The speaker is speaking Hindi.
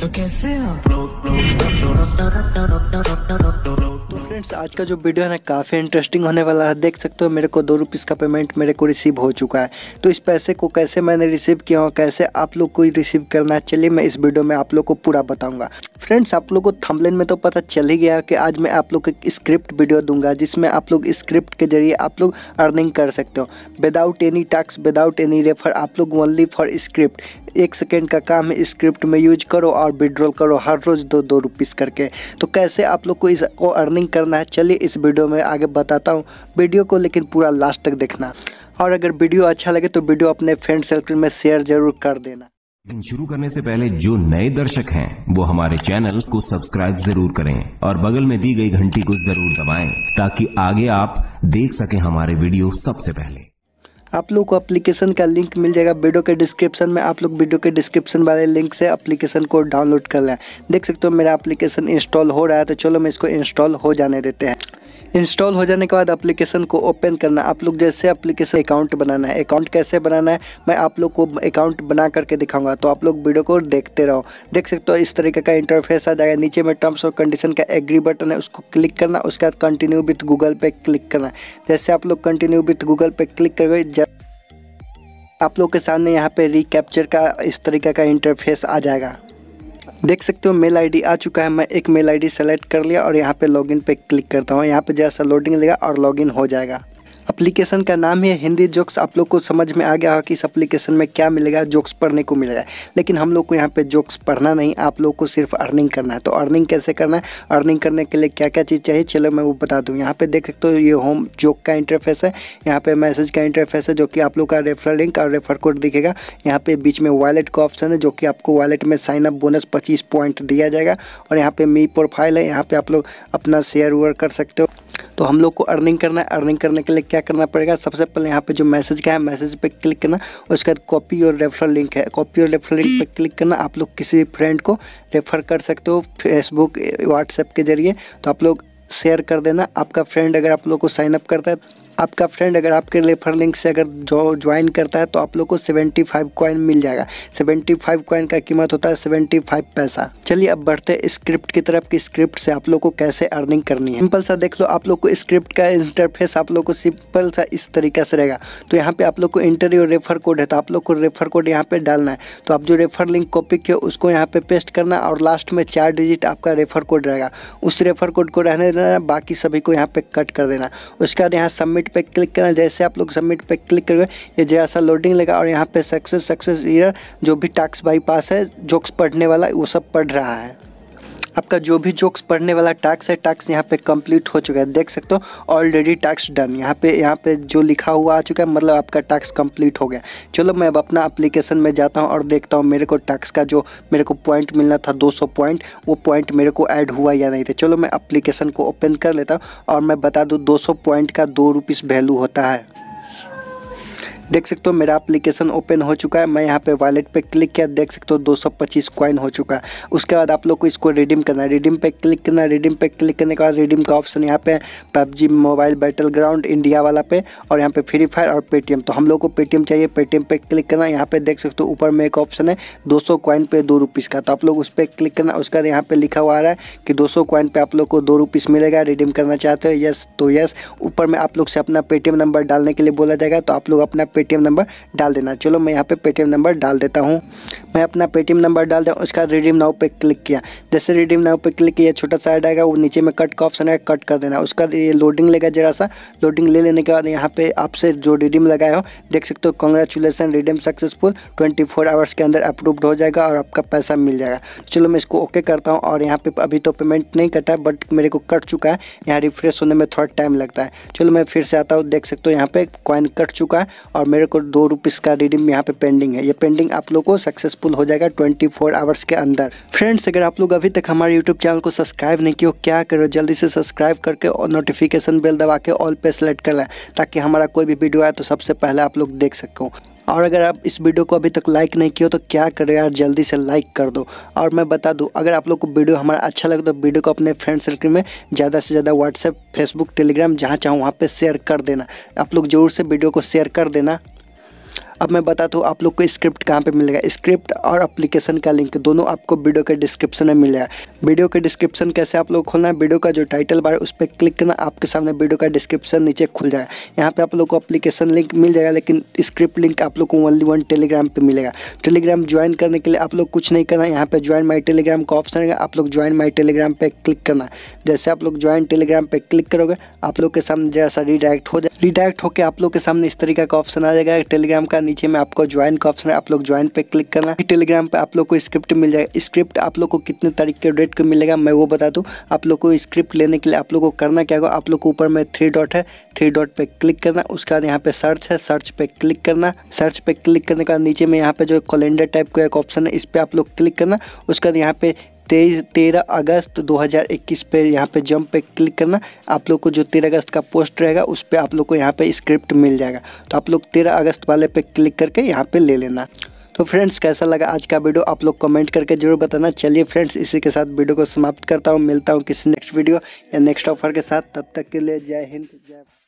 तो कैसे फ्रेंड्स आज का जो वीडियो है ना काफ़ी इंटरेस्टिंग होने वाला है देख सकते हो मेरे को दो रुपीज़ का पेमेंट मेरे को रिसीव हो चुका है तो इस पैसे को कैसे मैंने रिसीव किया और कैसे आप लोग को रिसीव करना है चलिए मैं इस वीडियो में आप लोग को पूरा बताऊंगा फ्रेंड्स आप लोग को थंबलेन में तो पता चल ही गया कि आज मैं आप लोग को एक स्क्रिप्ट वीडियो दूंगा जिसमें आप लोग स्क्रिप्ट के जरिए आप लोग अर्निंग कर सकते हो without any tax without any refer आप लोग ओनली फॉर स्क्रिप्ट एक सेकेंड का काम है स्क्रिप्ट में यूज करो और विड्रॉल करो हर रोज़ दो दो रुपीज़ करके तो कैसे आप लोग को इसको अर्निंग करना है चलिए इस वीडियो में आगे बताता हूँ वीडियो को लेकिन पूरा लास्ट तक देखना और अगर वीडियो अच्छा लगे तो वीडियो अपने फ्रेंड सर्कल में शेयर जरूर कर देना लेकिन शुरू करने से पहले जो नए दर्शक हैं वो हमारे चैनल को सब्सक्राइब जरूर करें और बगल में दी गई घंटी को जरूर दबाएं ताकि आगे आप देख सकें हमारे वीडियो सबसे पहले आप लोग को अप्लीकेशन का लिंक मिल जाएगा वीडियो के डिस्क्रिप्शन में आप लोग वीडियो के डिस्क्रिप्शन वाले लिंक से अप्लीकेशन को डाउनलोड कर लें देख सकते हो मेरा अप्लीकेशन इंस्टॉल हो रहा है तो चलो मैं इसको इंस्टॉल हो जाने देते हैं इंस्टॉल हो जाने के बाद एप्लीकेशन को ओपन करना आप लोग जैसे एप्लीकेशन अकाउंट बनाना है अकाउंट कैसे बनाना है मैं आप लोग को अकाउंट बना करके दिखाऊंगा तो आप लोग वीडियो को देखते रहो देख सकते हो इस तरीके का इंटरफेस आ जाएगा नीचे में टर्म्स और कंडीशन का एग्री बटन है उसको क्लिक करना उसके बाद कंटिन्यू विथ गूगल पे क्लिक करना जैसे आप लोग कंटिन्यू विथ गूगल पे क्लिक करोगे आप लोग के सामने यहाँ पे रिकैप्चर का इस तरीके का इंटरफेस आ जाएगा देख सकते हो मेल आईडी आ चुका है मैं एक मेल आईडी सेलेक्ट कर लिया और यहाँ पे लॉगिन पे क्लिक करता हूँ यहाँ पे जैसा लोडिंग लेगा और लॉगिन हो जाएगा अप्लीकेशन का नाम ही हिंदी जोक्स आप लोग को समझ में आ गया होगा कि इस अप्लीकेशन में क्या मिलेगा जोक्स पढ़ने को मिलेगा लेकिन हम लोग को यहाँ पे जोक्स पढ़ना नहीं आप लोग को सिर्फ अर्निंग करना है तो अर्निंग कैसे करना है अर्निंग करने के लिए क्या क्या चीज़ चाहिए चलो मैं वो बता दूँ यहाँ पे देख सकते हो ये होम जोक का इंटरफेस है यहाँ पर मैसेज का इंटरफेस है जो कि आप लोग का रेफर लिंक और रेफर कोड दिखेगा यहाँ पर बीच में वॉलेट का ऑप्शन है जो कि आपको वॉलेट में साइन अप बोनस पच्चीस पॉइंट दिया जाएगा और यहाँ पर मी प्रोफाइल है यहाँ पर आप लोग अपना शेयर वेयर कर सकते हो तो हम लोग को अर्निंग करना है अर्निंग करने के लिए क्या करना पड़ेगा सबसे पहले यहाँ पे जो मैसेज का है मैसेज पे क्लिक करना उसके बाद कॉपी और रेफर लिंक है कॉपी और रेफर लिंक पे क्लिक करना आप लोग किसी भी फ्रेंड को रेफर कर सकते हो फेसबुक व्हाट्सएप के जरिए तो आप लोग शेयर कर देना आपका फ्रेंड अगर आप लोग को साइनअप करता है आपका फ्रेंड अगर आपके रेफर लिंक से अगर जो ज्वाइन करता है तो आप लोग को सेवेंटी फाइव कॉइन मिल जाएगा सेवेंटी फाइव कॉइन का कीमत होता है सेवेंटी फाइव पैसा चलिए अब बढ़ते स्क्रिप्ट की तरफ कि स्क्रिप्ट से आप लोग को कैसे अर्निंग करनी है सिंपल सा देख लो आप लोग को स्क्रिप्ट का इंटरफेस आप लोग को सिंपल सा इस तरीका से रहेगा तो यहाँ पे आप लोग को इंटरव्यू रेफर कोड है तो आप लोग को रेफर कोड यहाँ पे डालना है तो आप जो रेफर लिंक कॉपी किए उसको यहाँ पे पेस्ट करना और लास्ट में चार डिजिट आपका रेफर कोड रहेगा उस रेफर कोड को रहने देना बाकी सभी को यहाँ पे कट कर देना उसके बाद यहाँ सबमिट सबमिट पे क्लिक करना जैसे आप लोग सबमिट पे क्लिक करोगे ये जरा सा लोडिंग लगा और यहाँ पे सक्सेस सक्सेस ईयर जो भी टास्क बाईपास है जोक्स पढ़ने वाला वो सब पढ़ रहा है आपका जो भी जोक्स पढ़ने वाला टास्क है टास्क यहाँ पे कंप्लीट हो चुका है देख सकते हो ऑलरेडी टास्क डन यहाँ पे यहाँ पे जो लिखा हुआ आ चुका है मतलब आपका टास्क कंप्लीट हो गया चलो मैं अब अपना अप्लीकेशन में जाता हूँ और देखता हूँ मेरे को टैक्स का जो मेरे को पॉइंट मिलना था दो पॉइंट वो पॉइंट मेरे को ऐड हुआ या नहीं था चलो मैं अप्लीकेशन को ओपन कर लेता हूँ और मैं बता दूँ दो पॉइंट का दो रुपीज़ वैल्यू होता है देख सकते हो मेरा एप्लीकेशन ओपन हो चुका है मैं यहाँ पे वॉलेट पे क्लिक किया देख सकते हो 225 कॉइन हो चुका है उसके बाद आप लोग को इसको रिडीम करना है रिडीम पे क्लिक करना है रिडीम पे क्लिक करने के बाद रिडीम का ऑप्शन यहाँ पे PUBG mobile battleground India वाला पे और यहाँ पे फ्री फायर और पेटीएम तो हम लोग को पेटीएम चाहिए पेटीएम पे क्लिक करना यहाँ पे देख सकते हो ऊपर में एक ऑप्शन है दो सौ क्वाइन पे दो रुपीज़ का तो आप लोग उस पर क्लिक करना उसके बाद यहाँ पे लिखा हुआ आ रहा है कि दो सौ कॉइन पे आप लोग को दो रुपीस मिलेगा रिडीम करना चाहते हो यस तो यस ऊपर में आप लोग से अपना पेटीएम नंबर डालने के लिए बोला जाएगा तो आप लोग अपना पे पेटीएम नंबर डाल देना चलो मैं यहाँ पे पेटीएम नंबर डाल देता हूँ मैं अपना पेटीएम नंबर डाल दिया उसका रिडीम नाउ पे क्लिक किया जैसे रिडीम नाउ पे क्लिक किया छोटा सा ऐड आएगा वो नीचे में कट का ऑप्शन आएगा कट कर देना उसका ये लोडिंग लेगा जरा सा लोडिंग ले लेने के बाद यहाँ पे आपसे जो रिडीम लगाए हो देख सकते हो congratulation redeem successful twenty four hours के अंदर अप्रूव्ड हो जाएगा और आपका पैसा मिल जाएगा तो चलो मैं इसको ओके करता हूँ और यहाँ पे अभी तो पेमेंट नहीं कटा बट मेरे को कट चुका है यहाँ रिफ्रेश होने में थोड़ा टाइम लगता है चलो मैं फिर से आता हूँ देख सकते हो यहाँ पे कॉइन कट चुका है और मेरे को दो रुपीज़ का रिडीम यहाँ पे पेंडिंग है ये पेंडिंग आप लोग को सक्सेसफुल हो जाएगा ट्वेंटी फोर आवर्स के अंदर फ्रेंड्स अगर आप लोग अभी तक हमारे यूट्यूब चैनल को सब्सक्राइब नहीं किया क्या करो जल्दी से सब्सक्राइब करके और नोटिफिकेशन बेल दबा के ऑल पे सेलेक्ट कर लें ताकि हमारा कोई भी वीडियो आए तो सबसे पहले आप लोग देख सको और अगर आप इस वीडियो को अभी तक लाइक नहीं किया तो क्या करें यार जल्दी से लाइक कर दो और मैं बता दूं अगर आप लोग को वीडियो हमारा अच्छा लगे तो वीडियो को अपने फ्रेंड सर्कल में ज़्यादा से ज़्यादा व्हाट्सएप फेसबुक टेलीग्राम जहाँ चाहो वहाँ पर शेयर कर देना आप लोग जरूर से वीडियो को शेयर कर देना अब मैं बता दूँ आप लोग को स्क्रिप्ट कहाँ पे मिलेगा स्क्रिप्ट और अप्लीकेशन का लिंक दोनों आपको वीडियो के डिस्क्रिप्शन में मिलेगा वीडियो के डिस्क्रिप्शन कैसे आप लोग खोलना है वीडियो का जो टाइटल बार उस पर क्लिक करना आपके सामने वीडियो का डिस्क्रिप्शन नीचे खुल जाएगा यहाँ पर आप लोग को अप्लीकेशन लिंक मिल जाएगा लेकिन स्क्रिप्ट लिंक आप लोग को ओनली वन टेलीग्राम पर मिलेगा टेलीग्राम ज्वाइन करने के लिए आप लोग कुछ नहीं करना यहाँ पर ज्वाइन माई टेलीग्राम का ऑप्शन है आप लोग ज्वाइन माई टेलीग्राम पर क्लिक करना जैसे आप लोग ज्वाइन टेलीग्राम पर क्लिक करोगे आप लोग के सामने जैसा रिडायरेक्ट हो जाए रिडायरेक्ट होकर आप लोग के सामने इस तरीके का ऑप्शन आ जाएगा टेलीग्राम का नीचे में आपको ज्वाइन का ऑप्शन है आप लोग ज्वाइन पे क्लिक करना टेलीग्राम पे आप लोग को स्क्रिप्ट मिल जाएगा स्क्रिप्ट आप लोग को कितने तारीख के डेट को मिलेगा मैं वो बता दूँ आप लोग को स्क्रिप्ट लेने के लिए आप लोग को करना क्या होगा आप लोग को ऊपर में थ्री डॉट है थ्री डॉट पर क्लिक करना उसके बाद यहाँ पे सर्च है सर्च पे क्लिक करना सर्च पे क्लिक करने के बाद नीचे में यहाँ पे जो कैलेंडर टाइप का एक ऑप्शन है इस पर आप लोग क्लिक करना उसके बाद यहाँ पे तेईस तेरह अगस्त 2021 पे यहाँ पे जंप पे क्लिक करना आप लोग को जो तेरह अगस्त का पोस्ट रहेगा उस पर आप लोग को यहाँ पे स्क्रिप्ट मिल जाएगा तो आप लोग तेरह अगस्त वाले पे क्लिक करके यहाँ पे ले लेना तो फ्रेंड्स कैसा लगा आज का वीडियो आप लोग कमेंट करके जरूर बताना चलिए फ्रेंड्स इसी के साथ वीडियो को समाप्त करता हूँ मिलता हूँ किसी नेक्स्ट वीडियो या नेक्स्ट ऑफर के साथ तब तक के लिए जय हिंद जय